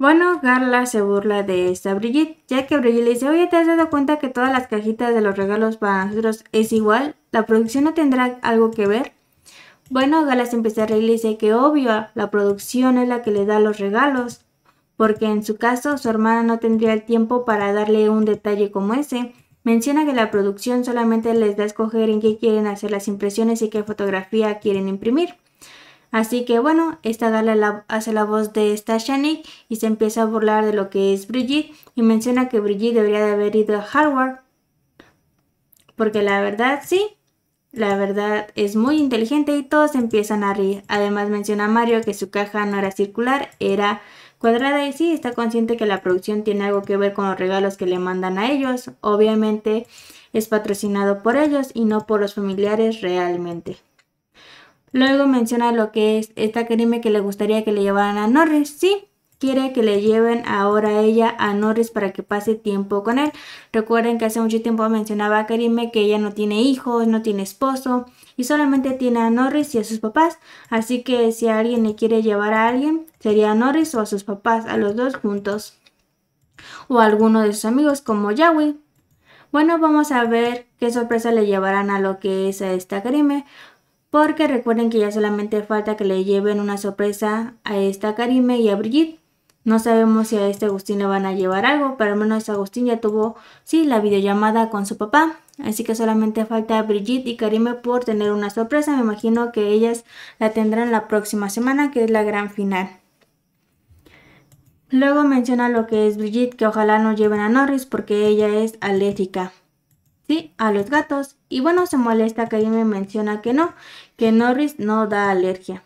Bueno, Garla se burla de esta Brigitte, ya que Brigitte le dice, oye, ¿te has dado cuenta que todas las cajitas de los regalos para nosotros es igual? ¿La producción no tendrá algo que ver? Bueno, Gala se empieza a reír y dice que obvio, la producción es la que le da los regalos, porque en su caso su hermana no tendría el tiempo para darle un detalle como ese. Menciona que la producción solamente les da a escoger en qué quieren hacer las impresiones y qué fotografía quieren imprimir. Así que bueno, esta hace la voz de esta Shannon y se empieza a burlar de lo que es Brigitte y menciona que Brigitte debería de haber ido a Harvard. Porque la verdad sí, la verdad es muy inteligente y todos empiezan a reír. Además menciona a Mario que su caja no era circular, era cuadrada y sí está consciente que la producción tiene algo que ver con los regalos que le mandan a ellos. Obviamente es patrocinado por ellos y no por los familiares realmente. Luego menciona lo que es esta Karime que le gustaría que le llevaran a Norris. Sí, quiere que le lleven ahora ella a Norris para que pase tiempo con él. Recuerden que hace mucho tiempo mencionaba a Karime que ella no tiene hijos, no tiene esposo y solamente tiene a Norris y a sus papás. Así que si alguien le quiere llevar a alguien, sería a Norris o a sus papás, a los dos juntos. O a alguno de sus amigos como Yahweh. Bueno, vamos a ver qué sorpresa le llevarán a lo que es a esta Karime porque recuerden que ya solamente falta que le lleven una sorpresa a esta Karime y a Brigitte. No sabemos si a este Agustín le van a llevar algo, pero al menos Agustín ya tuvo, sí, la videollamada con su papá. Así que solamente falta a Brigitte y Karime por tener una sorpresa. Me imagino que ellas la tendrán la próxima semana, que es la gran final. Luego menciona lo que es Brigitte, que ojalá no lleven a Norris porque ella es alérgica. A los gatos. Y bueno, se molesta que alguien me menciona que no, que Norris no da alergia.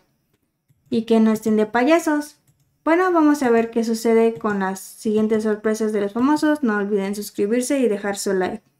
Y que no estén de payasos. Bueno, vamos a ver qué sucede con las siguientes sorpresas de los famosos. No olviden suscribirse y dejar su like.